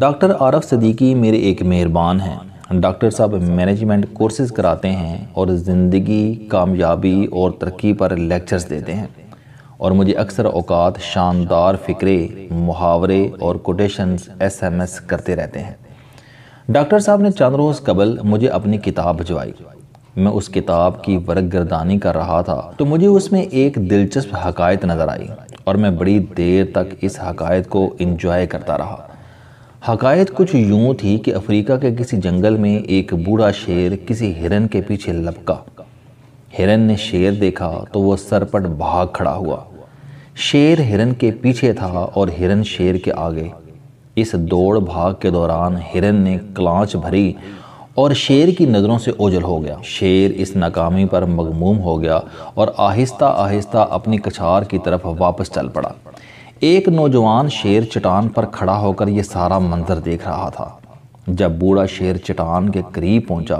doctor आरफ Siddiqui मेरे एक मेहरबान हैं डॉक्टर साहब मैनेजमेंट कोर्सेज कराते हैं और ज़िंदगी कामयाबी और तरक्की पर लेक्चर्स देते हैं और मुझे अक्सर अवकात शानदार फ़िक्रे मुहावरे और कोटेशंस एसएमएस करते रहते हैं डॉक्टर साहब ने चंद रोज़ कबल मुझे अपनी किताब भिजवाई मैं उस किताब की वर्ग गर्दानी कर रहा था तो मुझे उसमें एक दिलचस्प हकायत नज़र आई और मैं बड़ी देर तक इस हकायत को इंजॉय करता रहा हकायत कुछ यूं थी कि अफ्रीका के किसी जंगल में एक बूढ़ा शेर किसी हिरन के पीछे लपका हिरन ने शेर देखा तो वह सरपट भाग खड़ा हुआ शेर हिरन के पीछे था और हिरन शेर के आगे इस दौड़ भाग के दौरान हिरन ने क्लांच भरी और शेर की नज़रों से ओझल हो गया शेर इस नाकामी पर मगमूम हो गया और आहिस्ता आहिस्ता अपनी कछार की तरफ वापस चल पड़ा एक नौजवान शेर चट्टान पर खड़ा होकर यह सारा मंजर देख रहा था जब बूढ़ा शेर चट्टान के करीब पहुंचा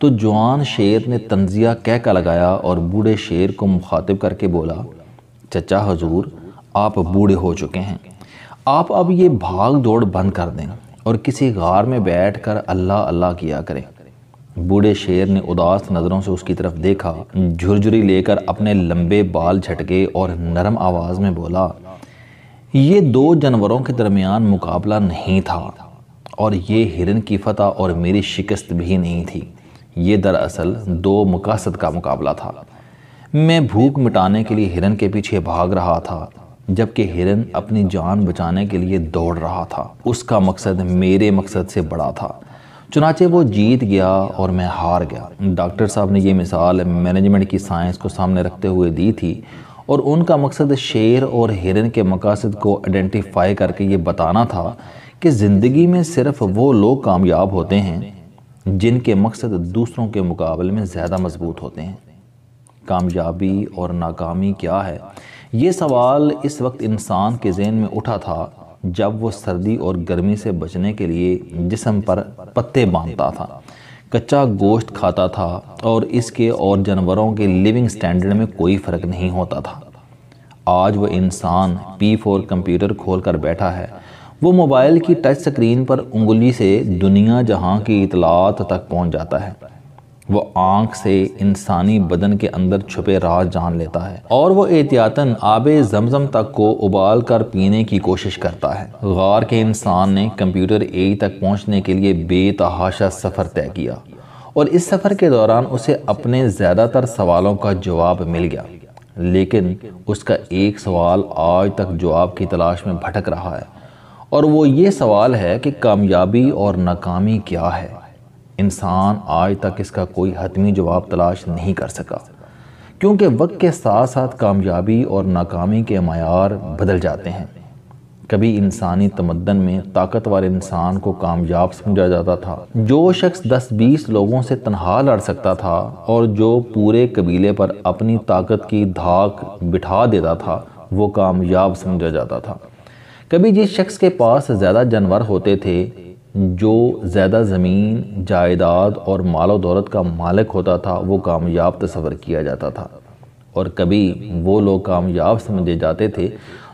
तो जवान शेर ने तंजिया कहकर लगाया और बूढ़े शेर को मुखातिब करके बोला चचा हजूर आप बूढ़े हो चुके हैं आप अब ये भाग दौड़ बंद कर दें और किसी गार में बैठ कर अल्लाह अल्लाह किया करें बूढ़े शेर ने उदास नज़रों से उसकी तरफ देखा झुरझुरी लेकर अपने लंबे बाल झटके और नरम आवाज़ में बोला ये दो जानवरों के दरमियान मुकाबला नहीं था और ये हिरन की फतह और मेरी शिकस्त भी नहीं थी ये दरअसल दो मकासद का मुकाबला था मैं भूख मिटाने के लिए हिरन के पीछे भाग रहा था जबकि हिरन अपनी जान बचाने के लिए दौड़ रहा था उसका मकसद मेरे मकसद से बड़ा था चुनाचे वो जीत गया और मैं हार गया डॉक्टर साहब ने ये मिसाल मैनेजमेंट की साइंस को सामने रखते हुए दी थी और उनका मकसद शेर और हिरन के मकासद को आइडेंटिफाई करके ये बताना था कि ज़िंदगी में सिर्फ वो लोग कामयाब होते हैं जिनके मकसद दूसरों के मुकाबले में ज़्यादा मजबूत होते हैं कामयाबी और नाकामी क्या है ये सवाल इस वक्त इंसान के जहन में उठा था जब वो सर्दी और गर्मी से बचने के लिए जिसम पर पत्ते बांधता था कच्चा गोश्त खाता था और इसके और जानवरों के लिविंग स्टैंडर्ड में कोई फ़र्क नहीं होता था आज वह इंसान पी फोर कंप्यूटर खोल कर बैठा है वो मोबाइल की टच स्क्रीन पर उंगली से दुनिया जहां की इतलात तक पहुंच जाता है वो आँख से इंसानी बदन के अंदर छुपे राज जान लेता है और वो एहतियातन आब जमजम तक को उबाल कर पीने की कोशिश करता है ग़ार के इंसान ने कंप्यूटर ए तक पहुँचने के लिए बेतहाशा सफ़र तय किया और इस सफ़र के दौरान उसे अपने ज़्यादातर सवालों का जवाब मिल गया लेकिन उसका एक सवाल आज तक जवाब की तलाश में भटक रहा है और वो ये सवाल है कि कामयाबी और नाकामी क्या है इंसान आज तक इसका कोई हतमी जवाब तलाश नहीं कर सका क्योंकि वक्त के साथ साथ कामयाबी और नाकामी के मैार बदल जाते हैं कभी इंसानी तमदन में ताकतवर इंसान को कामयाब समझा जाता था जो शख्स 10-20 लोगों से तनहा लड़ सकता था और जो पूरे कबीले पर अपनी ताकत की धाक बिठा देता था वो कामयाब समझा जाता था कभी जिस शख्स के पास ज़्यादा जानवर होते थे जो ज़्यादा ज़मीन जायदाद और मालो दौलत का मालिक होता था वो कामयाब तस्वर किया जाता था और कभी वो लोग कामयाब समझे जाते थे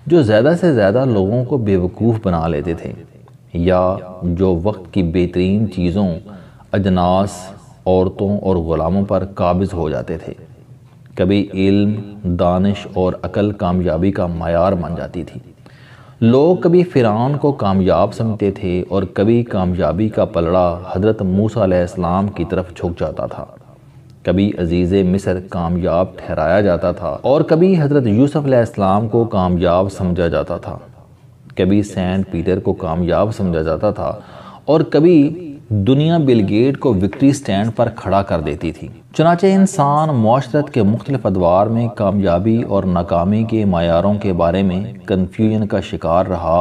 जो ज़्यादा से ज़्यादा लोगों को बेवकूफ़ बना लेते थे या जो वक्त की बेहतरीन चीज़ों अजनास औरतों और ग़ुलामों पर काबिज़ हो जाते थे कभी इल्म दानिश और अकल कामयाबी का मैार मान जाती थी लोग कभी फ़िरौन को कामयाब समझते थे और कभी कामयाबी का पलड़ा हज़रत मूसा की तरफ झुक जाता था कभी अजीज़ मिस्र कामयाब ठहराया जाता था और कभी हज़रत यूसफ़्लाम को कामयाब समझा जाता था कभी सेंट पीटर को कामयाब समझा जाता था और कभी दुनिया बिल गेट को विक्ट्री स्टैंड पर खड़ा कर देती थी चनाचे इंसान माशरत के मुख्तलिफ अदवार में कामयाबी और नाकामी के मैारों के बारे में कन्फ्यूजन का शिकार रहा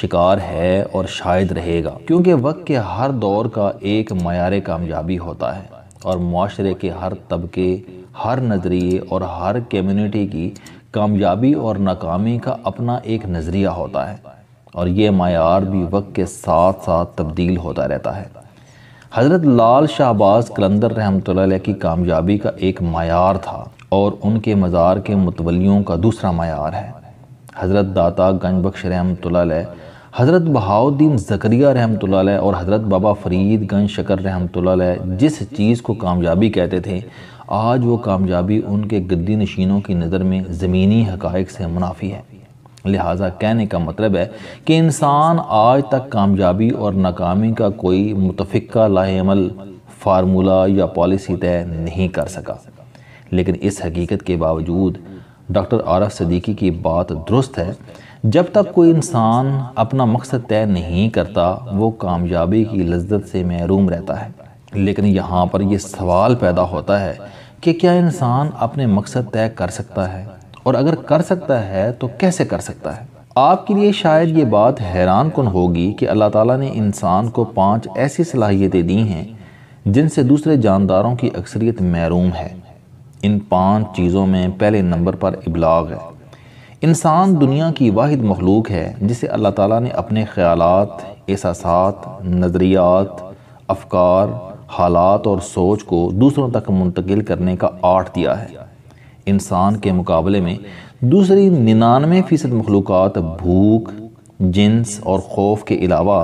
शिकार है और शायद रहेगा क्योंकि वक्त के हर दौर का एक मैार कामयाबी होता है और माशरे के हर तबके हर नज़रिए और हर कम्यूनिटी की कामयाबी और नाकामी का अपना एक नज़रिया होता है और ये मैार भी वक्त के साथ साथ तब्दील होता रहता है हज़रत लाल शाहबाज कलंदर रहमत की कामयाबी का एक मैार था और उनके मज़ार के मुतवलियों का दूसरा मैार है हज़रत दाता गंजबख्श रहमत हज़रत बहाउद्दीन ज़करिया रहमत और हज़रत बाबा फरीद गंज शकर रहमत जिस चीज़ को कामयाबी कहते थे आज वो कामयाबी उनके गद्दी नशीनों की नज़र में ज़मीनी हक़ से मुनाफी है लिहाजा कहने का मतलब है कि इंसान आज तक कामयाबी और नाकामी का कोई मुतफ़ा लाहेमल फार्मूला या पॉलिसी तय नहीं कर सका लेकिन इस हकीकत के बावजूद डॉक्टर आरफ सदीकी की बात दुरुस्त है जब तक कोई इंसान अपना मकसद तय नहीं करता वो कामयाबी की लज्जत से महरूम रहता है लेकिन यहाँ पर यह सवाल पैदा होता है कि क्या इंसान अपने मकसद तय कर सकता है और अगर कर सकता है तो कैसे कर सकता है आपके लिए शायद ये बात हैरान कन होगी कि अल्लाह ताला ने इंसान को पांच ऐसी सलाहियतें दी हैं जिनसे दूसरे जानदारों की अक्सरियत महरूम है इन पांच चीज़ों में पहले नंबर पर इबलाग है इंसान दुनिया की वाहिद मखलूक है जिसे अल्लाह ताला ने अपने ख्याल एहसास नज़रियात अफकार हालात और सोच को दूसरों तक मुंतकिल करने का आर्ट दिया है इंसान के मुकाबले में दूसरी निन्यानवे फ़ीसद मखलूक भूख जिन्स और खौफ के अलावा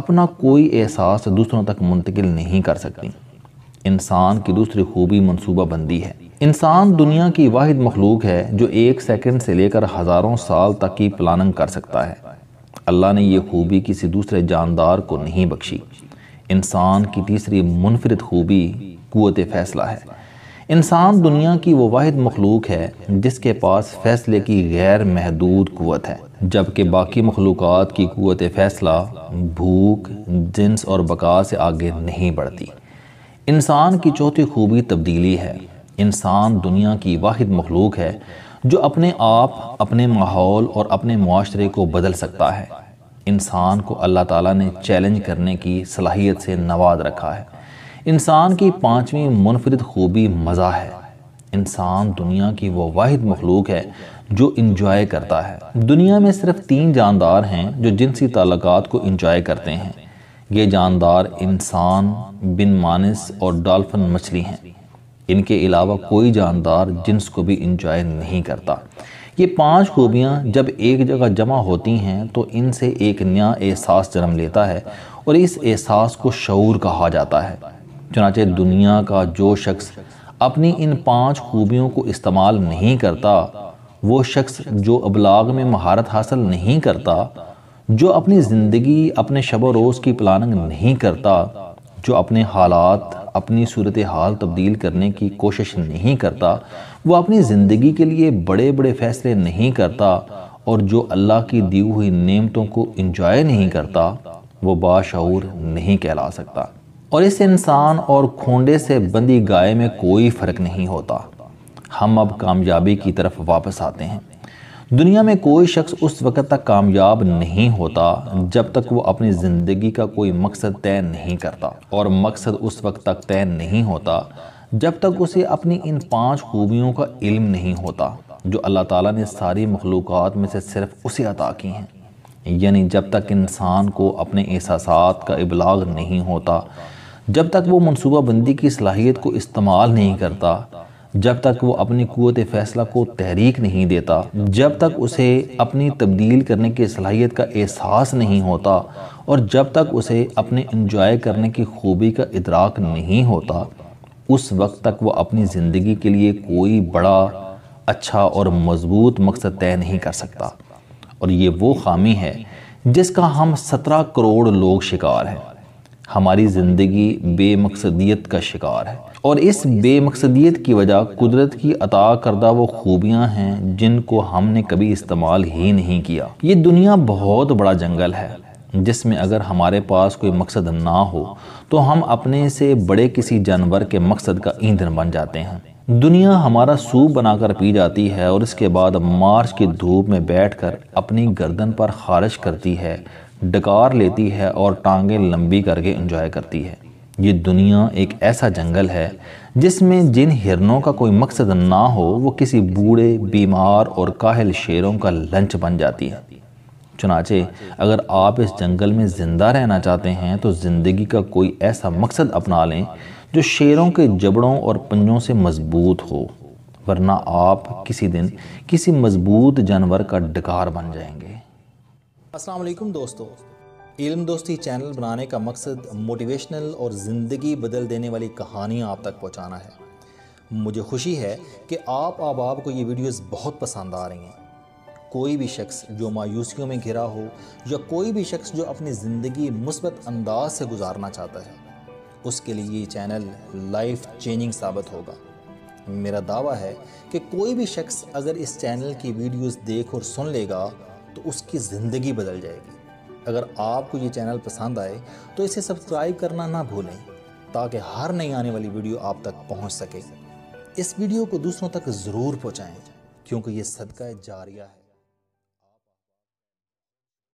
अपना कोई एहसास दूसरों तक मुंतकिल नहीं कर सकती इंसान की दूसरी खूबी मनसूबा बंदी है इंसान दुनिया की वाहिद मखलूक है जो एक सेकेंड से लेकर हज़ारों साल तक की प्लानिंग कर सकता है अल्लाह ने यह खूबी किसी दूसरे जानदार को नहीं बख्शी इंसान की तीसरी मुनफरद खूबी कुत फैसला है इंसान दुनिया की वो वाद मखलूक है जिसके पास फ़ैसले की गैर महदूद क़वत है जबकि बाकी मखलूक की क़वत फ़ैसला भूख जिन्स और बका से आगे नहीं बढ़ती इंसान की चौथी खूबी तब्दीली है इंसान दुनिया की वाद मखलूक है जो अपने आप अपने माहौल और अपने माशरे को बदल सकता है इंसान को अल्लाह ताला ने चैलेंज करने की सलाहियत से नवाज रखा है इंसान की पांचवी मुनफरद खूबी मज़ा है इंसान दुनिया की वो वाद मखलूक है जो इंजॉय करता है दुनिया में सिर्फ तीन जानदार हैं जो जिनसी तल्लक को इंजॉय करते हैं ये जानदार इंसान बिन मानस और डॉल्फिन मछली हैं इनके अलावा कोई जानदार जिन्स को भी इंजॉय नहीं करता ये पांच खूबियाँ जब एक जगह जमा होती हैं तो इनसे एक नया एहसास जन्म लेता है और इस एहसास को शूर कहा जाता है चनाचे दुनिया का जो शख्स अपनी इन पांच खूबियों को इस्तेमाल नहीं करता वो शख्स जो अबलाग में महारत हासिल नहीं करता जो अपनी ज़िंदगी अपने शब रोज़ की प्लानिंग नहीं करता जो अपने हालात अपनी सूरत हाल तब्दील करने की कोशिश नहीं करता वो अपनी ज़िंदगी के लिए बड़े बड़े फ़ैसले नहीं करता और जो अल्लाह की दी हुई नेमतों को इंजॉय नहीं करता वो बाशूर नहीं कहला सकता और इस इंसान और खोंडे से बंदी गाय में कोई फ़र्क नहीं होता हम अब कामयाबी की तरफ वापस आते हैं दुनिया में कोई शख्स उस वक़्त तक कामयाब नहीं होता जब तक वो अपनी ज़िंदगी का कोई मकसद तय नहीं करता और मकसद उस वक्त तक तय नहीं होता जब तक उसे अपनी इन पांच खूबियों का इल्म नहीं होता जो अल्लाह ताला ने सारी मखलूक में से सिर्फ उसे अता की हैं यानी जब तक इंसान को अपने एहसास का इबलाग नहीं होता जब तक वो मनसूबाबंदी की सलाहियत को इस्तेमाल नहीं करता जब तक वो अपनी कुत फ़ैसला को तहरीक नहीं देता जब तक उसे अपनी तब्दील करने की सलाहियत का एहसास नहीं होता और जब तक उसे अपने इंजॉय करने की खूबी का इतराक नहीं होता उस वक्त तक वो अपनी ज़िंदगी के लिए कोई बड़ा अच्छा और मज़बूत मकसद तय नहीं कर सकता और ये वो खामी है जिसका हम सत्रह करोड़ लोग शिकार हैं हमारी ज़िंदगी बेमकसदियत का शिकार है और इस बेमकसदियत की वजह कुदरत की अता करदा वो खूबियाँ हैं जिनको हमने कभी इस्तेमाल ही नहीं किया ये दुनिया बहुत बड़ा जंगल है जिसमें अगर हमारे पास कोई मकसद ना हो तो हम अपने से बड़े किसी जानवर के मकसद का ईंधन बन जाते हैं दुनिया हमारा सूप बनाकर पी जाती है और इसके बाद मार्च की धूप में बैठकर अपनी गर्दन पर खारिश करती है डकार लेती है और टांगें लंबी करके इंजॉय करती है ये दुनिया एक ऐसा जंगल है जिसमें जिन हिरनों का कोई मकसद ना हो वो किसी बूढ़े बीमार और काहल शेरों का लंच बन जाती है चुनाचे अगर आप इस जंगल में ज़िंदा रहना चाहते हैं तो ज़िंदगी का कोई ऐसा मकसद अपना लें जो शेरों के जबड़ों और पंजों से मजबूत हो वरना आप किसी दिन किसी मजबूत जानवर का डकार बन जाएंगे असलम दोस्तों इल्म दोस्ती चैनल बनाने का मकसद मोटिवेशनल और ज़िंदगी बदल देने वाली कहानियाँ आप तक पहुँचाना है मुझे खुशी है कि आप अब आपको ये वीडियोस बहुत पसंद आ रही हैं कोई भी शख्स जो मायूसियों में घिरा हो या कोई भी शख्स जो अपनी ज़िंदगी मुस्बत अंदाज से गुजारना चाहता है उसके लिए ये चैनल लाइफ चेंजिंग साबित होगा मेरा दावा है कि कोई भी शख्स अगर इस चैनल की वीडियोस देख और सुन लेगा तो उसकी ज़िंदगी बदल जाएगी अगर आपको ये चैनल पसंद आए तो इसे सब्सक्राइब करना ना भूलें ताकि हर नई आने वाली वीडियो आप तक पहुंच सके इस वीडियो को दूसरों तक ज़रूर पहुंचाएं क्योंकि ये सदका जारिया है